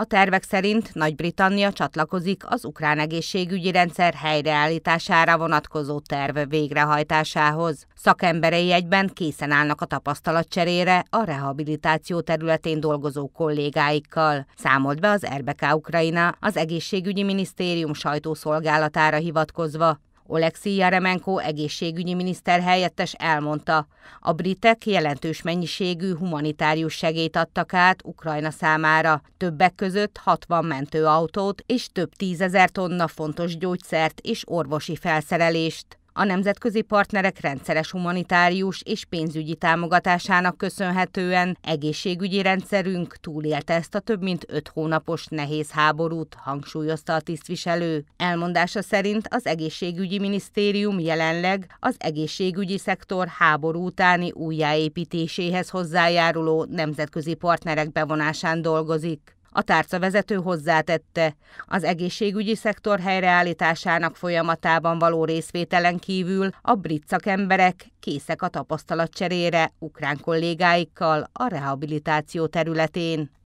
A tervek szerint Nagy-Britannia csatlakozik az ukrán egészségügyi rendszer helyreállítására vonatkozó terv végrehajtásához. Szakemberei egyben készen állnak a tapasztalatcserére a rehabilitáció területén dolgozó kollégáikkal. Számolt be az RBK Ukrajna az egészségügyi minisztérium sajtószolgálatára hivatkozva. Oleksij Jaremenko egészségügyi miniszter helyettes elmondta, a britek jelentős mennyiségű humanitárius segélyt adtak át Ukrajna számára, többek között 60 mentőautót és több tízezer tonna fontos gyógyszert és orvosi felszerelést a nemzetközi partnerek rendszeres humanitárius és pénzügyi támogatásának köszönhetően egészségügyi rendszerünk túlélte ezt a több mint öt hónapos nehéz háborút, hangsúlyozta a tisztviselő. Elmondása szerint az egészségügyi minisztérium jelenleg az egészségügyi szektor háború utáni újjáépítéséhez hozzájáruló nemzetközi partnerek bevonásán dolgozik. A tárcavezető hozzátette, az egészségügyi szektor helyreállításának folyamatában való részvételen kívül a brit szakemberek készek a tapasztalatcserére ukrán kollégáikkal a rehabilitáció területén.